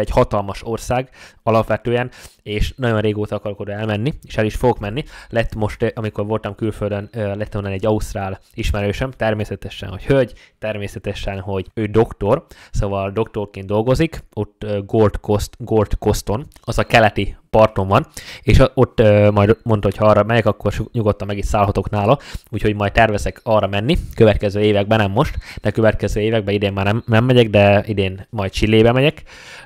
egy hatalmas ország alapvetően, és nagyon régóta akarok oda elmenni, és el is fogok menni. Lett most, eh, amikor voltam külföldön, eh, lett onnan egy ausztrál ismerősöm, természetesen, hogy hölgy, természetesen, hogy ő doktor, szóval doktorként dolgozik, ott eh, Gold, Coast, Gold Coaston, az a keleti parton van, és ott ö, majd mondta, hogy ha arra megyek, akkor nyugodtan meg is szállhatok nála, úgyhogy majd tervezek arra menni, következő években, nem most, de következő években idén már nem, nem megyek, de idén majd Csillébe megyek,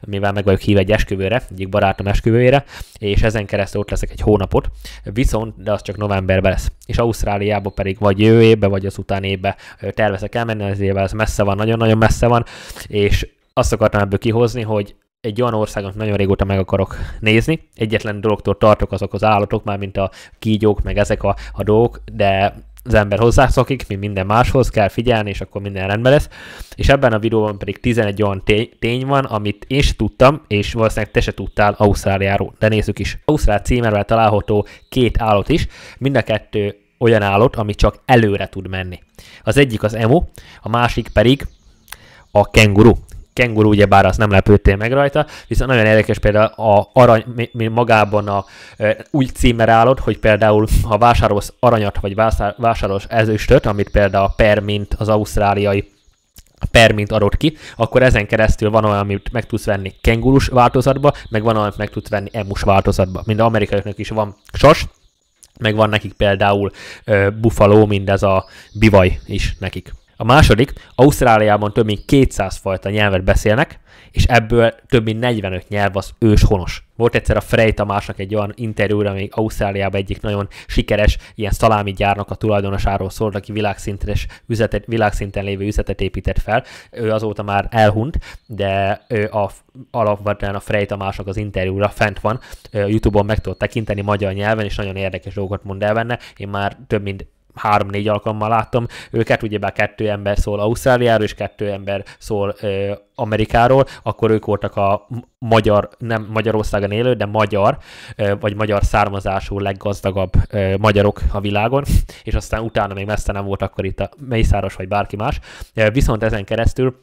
mivel meg vagyok híve egy esküvőre, egyik barátom esküvőjére, és ezen keresztül ott leszek egy hónapot, viszont, de az csak novemberben lesz. És Ausztráliába pedig vagy jövő évbe, vagy az utáni évbe tervezek elmenni, az évvel ez messze van, nagyon-nagyon messze van, és azt akartam ebből kihozni, hogy egy olyan amit nagyon régóta meg akarok nézni. Egyetlen dologtól tartok azok az állatok, már mint a kígyók, meg ezek a, a dolgok, de az ember hozzászokik, mi minden máshoz kell figyelni, és akkor minden rendben lesz. És ebben a videóban pedig 11 olyan tény, tény van, amit én sem tudtam, és valószínűleg te se tudtál Ausztráliáról, de nézzük is. Ausztrál címervel található két állat is, mind a kettő olyan állat, ami csak előre tud menni. Az egyik az emu, a másik pedig a kenguru kenguru, bár azt nem lepődtél meg rajta, viszont nagyon érdekes például a arany, mi, mi magában a, úgy állod, hogy például ha vásárolsz aranyat, vagy vásárolsz ezüstöt, amit például a Permint az ausztráliai permint adott ki, akkor ezen keresztül van olyan, amit meg tudsz venni kengurus változatba, meg van olyan, amit meg tudsz venni emus változatba. Mind amerikaiaknak is van sas, meg van nekik például ö, uh, buffalo, mindez a bivaj is nekik. A második, Ausztráliában több mint 200 fajta nyelvet beszélnek, és ebből több mint 45 nyelv az őshonos. Volt egyszer a Frey Tamásnak egy olyan interjúra, ami Ausztráliában egyik nagyon sikeres ilyen szalámi gyárnak a tulajdonosáról szólt, aki üzetet, világszinten lévő üzletet épített fel. Ő azóta már elhunyt, de ő a, alapvetően a Frey Tamásnak az interjúra fent van. Youtube-on meg tudott tekinteni magyar nyelven, és nagyon érdekes dolgot mond el benne. Én már több mint három-négy alkalommal láttam őket, ugyebár kettő ember szól Ausztráliáról, és kettő ember szól ö, Amerikáról, akkor ők voltak a magyar, nem Magyarországon élő, de magyar, ö, vagy magyar származású leggazdagabb ö, magyarok a világon, és aztán utána még messze nem volt akkor itt a Mészáros vagy bárki más. Ö, viszont ezen keresztül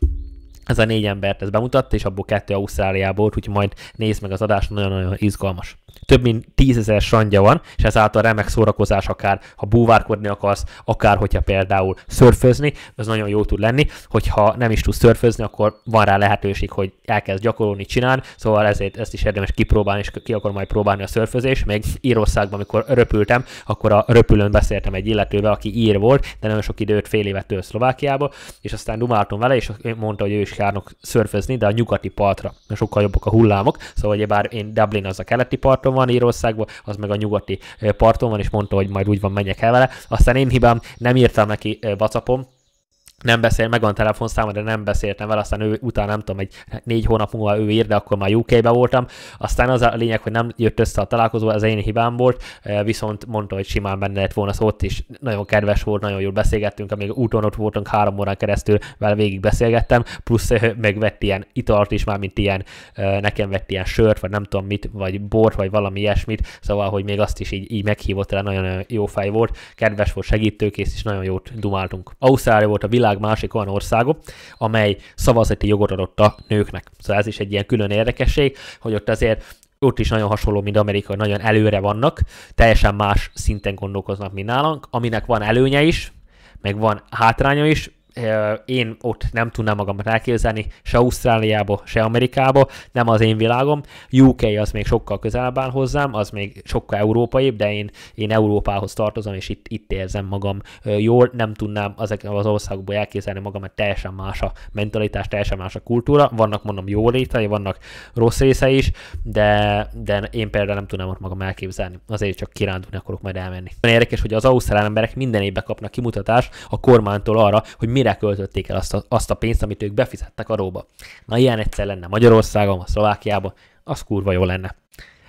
ez a négy embert ez bemutatta, és abból kettő Ausztráliából, úgyhogy majd nézd meg az adást, nagyon-nagyon izgalmas több mint tízezer sandja van, és ezáltal remek szórakozás akár, ha búvárkodni akarsz, akár hogyha például szörfözni, az nagyon jó tud lenni, hogyha nem is tudsz szörfözni, akkor van rá lehetőség, hogy elkezd gyakorolni, csinálni, szóval ezért ezt is érdemes kipróbálni, és ki akar majd próbálni a szörfözés. Még Írországban, amikor röpültem, akkor a röpülőn beszéltem egy illetővel, aki ír volt, de nagyon sok időt, fél évet tőle Szlovákiába, és aztán dumáltam vele, és mondta, hogy ő is járnak szörfözni, de a nyugati partra, sokkal jobbak a hullámok, szóval bár én Dublin az a keleti part, parton van Írországban, az meg a nyugati eh, parton van, és mondta, hogy majd úgy van, menjek el vele. Aztán én hibám, nem írtam neki WhatsAppon, eh, nem beszél, megvan a telefonszáma, de nem beszéltem vele, aztán ő utána nem tudom, egy négy hónap múlva ő ír, de akkor már UK-be voltam. Aztán az a lényeg, hogy nem jött össze a találkozó, az én hibám volt, e, viszont mondta, hogy simán benne lett volna szó szóval ott is. Nagyon kedves volt, nagyon jól beszélgettünk, amíg úton ott voltunk három órán keresztül, vele végig beszélgettem, plusz e, meg vett ilyen italt is, már mint ilyen, e, nekem vett ilyen sört, vagy nem tudom mit, vagy bort, vagy valami ilyesmit, szóval, hogy még azt is így, így meghívott el, nagyon jó fej volt, kedves volt, segítőkész, és nagyon jót dumáltunk. Ausztrália volt a világ világ másik olyan országok, amely szavazati jogot adott a nőknek. Szóval ez is egy ilyen külön érdekesség, hogy ott azért ott is nagyon hasonló, mint Amerika, nagyon előre vannak, teljesen más szinten gondolkoznak, mint nálunk, aminek van előnye is, meg van hátránya is, én ott nem tudnám magamat elképzelni, se Ausztráliába, se Amerikába, nem az én világom. UK az még sokkal közelebb áll hozzám, az még sokkal európaibb, de én, én Európához tartozom, és itt, itt érzem magam jól, nem tudnám azokban az országokból elképzelni magam, mert teljesen más a mentalitás, teljesen más a kultúra. Vannak mondom jó részei, vannak rossz része is, de, de én például nem tudnám ott magam elképzelni. Azért csak kirándulni akarok majd elmenni. Érdekes, hogy az ausztrál emberek minden évben kapnak kimutatást a kormánytól arra, hogy mire mire költötték el azt a, azt a pénzt, amit ők befizettek a róba. Na ilyen egyszer lenne Magyarországon, a Szlovákiában, az kurva jó lenne.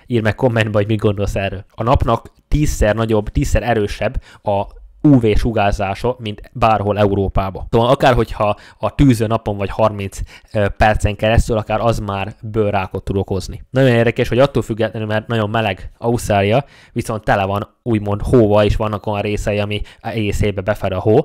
Írd meg kommentbe, hogy mit gondolsz erről. A napnak tízszer nagyobb, tízszer erősebb a UV sugárzása, mint bárhol Európába. Szóval akár hogyha a tűző napon vagy 30 percen keresztül, akár az már bőrrákot tud okozni. Nagyon érdekes, hogy attól függetlenül, mert nagyon meleg Ausztrália, viszont tele van úgymond hóval, és vannak olyan részei, ami éjszébe befer a hó,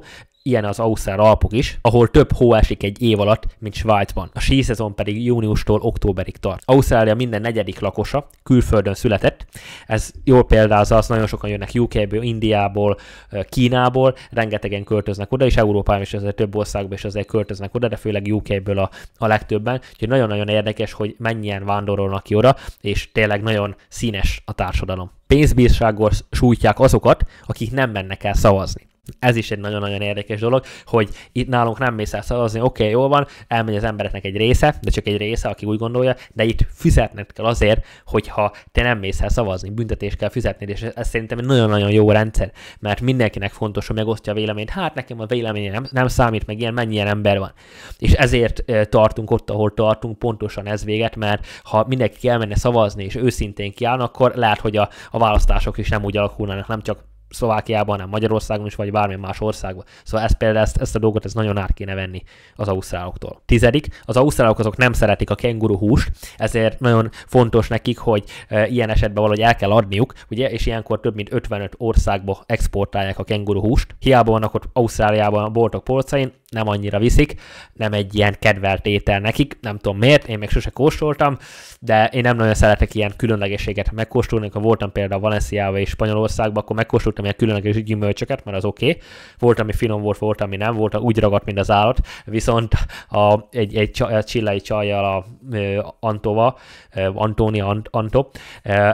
ilyen az Ausztrál Alpok is, ahol több hó esik egy év alatt, mint Svájcban. A szezon pedig júniustól októberig tart. Ausztrália minden negyedik lakosa külföldön született, ez jól példázza, az nagyon sokan jönnek UK-ből, Indiából, Kínából, rengetegen költöznek oda, és Európában is azért több országban is azért költöznek oda, de főleg UK-ből a, a legtöbben. Úgyhogy nagyon-nagyon érdekes, hogy mennyien vándorolnak ki oda, és tényleg nagyon színes a társadalom. Pénzbírsággal sújtják azokat, akik nem mennek el szavazni. Ez is egy nagyon-nagyon érdekes dolog, hogy itt nálunk nem mész el szavazni, oké, okay, jól van, elmegy az embereknek egy része, de csak egy része, aki úgy gondolja, de itt fizetned kell azért, hogyha te nem mész el szavazni, büntetés kell fizetned, és ez szerintem egy nagyon-nagyon jó rendszer, mert mindenkinek fontos, hogy megosztja a véleményt. Hát nekem a véleménye nem, nem számít, meg ilyen mennyi ilyen ember van. És ezért tartunk ott, ahol tartunk, pontosan ez véget, mert ha mindenki elmenne szavazni, és őszintén kiáll, akkor lehet, hogy a, a választások is nem úgy alakulnának, nem csak Szlovákiában, hanem Magyarországon is, vagy bármilyen más országban. Szóval ezt például ezt, ezt a dolgot ez nagyon árt kéne venni az ausztráloktól. Tizedik, az ausztrálok azok nem szeretik a kenguru húst, ezért nagyon fontos nekik, hogy e, ilyen esetben valahogy el kell adniuk, ugye, és ilyenkor több mint 55 országba exportálják a kenguru húst. Hiába vannak ott Ausztráliában a boltok polcain, nem annyira viszik, nem egy ilyen kedvelt étel nekik, nem tudom miért, én még sose kóstoltam, de én nem nagyon szeretek ilyen különlegességet megkóstolni, ha voltam például Valenciába és Spanyolországba, akkor megkóstoltam ilyen különleges gyümölcsöket, mert az oké, okay. volt, ami finom volt, volt, ami nem, volt, úgy ragadt, mint az állat, viszont a, egy, egy, a csillai csajjal, a, a Antova, Antónia Ant, Anto,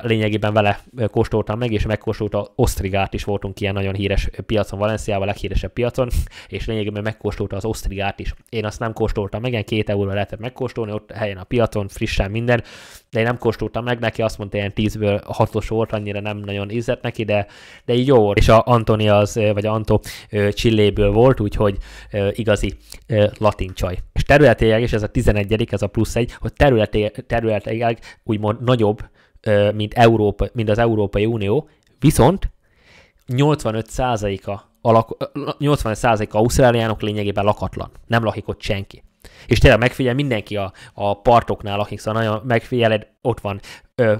lényegében vele kóstoltam meg, és megkóstolta osztrigát is voltunk ilyen nagyon híres piacon, Valenciában, leghíresebb piacon, és lényegében megkóstoltam óta az osztrigát is. Én azt nem kóstoltam meg, ilyen két euróra lehetett megkóstolni, ott helyen a piacon, frissen minden, de én nem kóstoltam meg neki, azt mondta ilyen 10-ből 6-os volt, annyira nem nagyon ízett neki, de, de így jó volt. És a Antoni az, vagy a Anto Csilléből volt, úgyhogy igazi latin csaj. És területileg, és ez a 11 ez a plusz egy, hogy területileg, területileg úgymond nagyobb, mint, Európa, mint az Európai Unió, viszont 85%-a a lak- 80% ausztráliánok lényegében lakatlan. Nem lakik ott senki. És tényleg megfigyel, mindenki a, a partoknál lakik, szóval nagyon megfigyeled, ott van ö,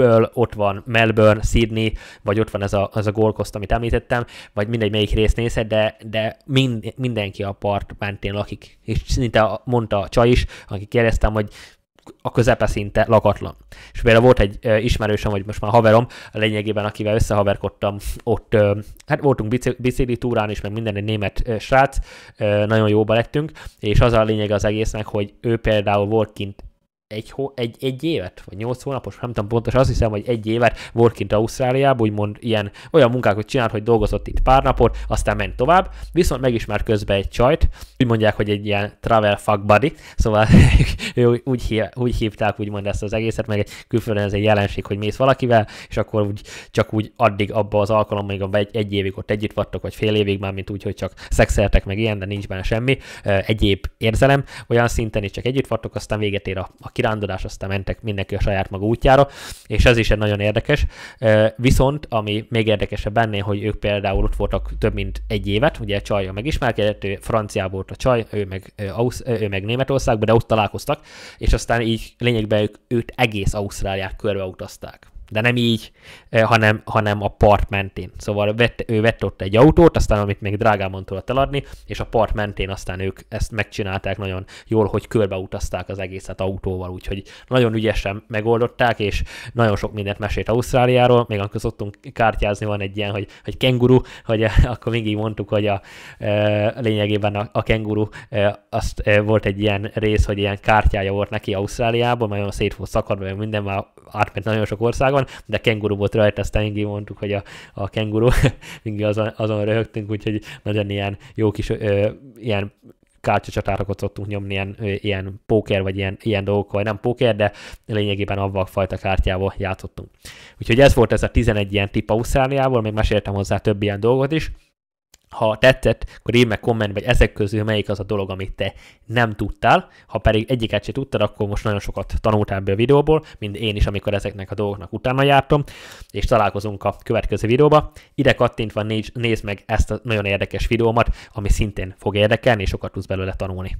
Pöl, ott van Melbourne, Sydney, vagy ott van ez a, az a Gold Coast, amit említettem, vagy mindegy melyik részt nézed, de, de mind, mindenki a part mentén lakik. És szinte mondta a csaj is, aki kérdeztem, hogy a közepe szinte lakatlan. És például volt egy e, ismerősöm, vagy most már haverom, a lényegében akivel összehaverkodtam, ott e, hát voltunk bicikli, túrán is, meg minden egy német e, srác, e, nagyon jóba lettünk, és az a lényeg az egésznek, hogy ő például volt kint egy, hó, egy, egy évet, vagy nyolc hónapos, nem tudom pontosan, azt hiszem, hogy egy évet volt kint Ausztráliában, úgymond ilyen olyan munkákat csinált, hogy dolgozott itt pár napot, aztán ment tovább, viszont megismert közben egy csajt, úgy mondják, hogy egy ilyen travel fuck buddy, szóval ő úgy, hív, úgy hívták úgymond ezt az egészet, meg egy külföldön ez egy jelenség, hogy mész valakivel, és akkor úgy, csak úgy addig abba az alkalommal, amíg egy, egy évig ott együtt vattok, vagy fél évig már, mint úgy, hogy csak szexeltek meg ilyen, de nincs benne semmi, egyéb érzelem, olyan szinten is csak együtt vattok, aztán véget ér a, a kirándulás, aztán mentek mindenki a saját maga útjára, és ez is egy nagyon érdekes. Viszont, ami még érdekesebb benne, hogy ők például ott voltak több mint egy évet, ugye egy csajja megismerkedett, ő franciából volt a csaj, ő meg, Ausz, ő meg Németországban, de ott találkoztak, és aztán így lényegben ők, őt egész Ausztráliát körbeutazták de nem így, eh, hanem, hanem a part mentén. Szóval vett, ő vett ott egy autót, aztán amit még drágában tudott eladni, és a part mentén aztán ők ezt megcsinálták nagyon jól, hogy körbeutazták az egészet autóval, úgyhogy nagyon ügyesen megoldották, és nagyon sok mindent mesélt Ausztráliáról, még amikor szoktunk kártyázni, van egy ilyen, hogy, hogy kenguru, hogy eh, akkor mindig mondtuk, hogy a, a eh, lényegében a, a kenguru, azt volt egy ilyen rész, hogy ilyen kártyája volt neki Ausztráliában, nagyon szét volt szakadva, minden már átment nagyon sok országban van, de kenguru volt rajta, aztán ingé mondtuk, hogy a, a kenguru, mindig azon, azon röhögtünk, úgyhogy nagyon ilyen jó kis ö, ilyen kártyacsatárokat szoktunk nyomni, ilyen, ilyen póker, vagy ilyen, ilyen vagy nem póker, de lényegében avval fajta kártyával játszottunk. Úgyhogy ez volt ez a 11 ilyen tip Ausztráliából, még meséltem hozzá több ilyen dolgot is, ha tetszett, akkor írj meg kommentbe, hogy ezek közül melyik az a dolog, amit te nem tudtál. Ha pedig egyiket se tudtad, akkor most nagyon sokat tanultál be a videóból, mint én is, amikor ezeknek a dolgoknak utána jártam, és találkozunk a következő videóba. Ide kattintva nézd meg ezt a nagyon érdekes videómat, ami szintén fog érdekelni, és sokat tudsz belőle tanulni.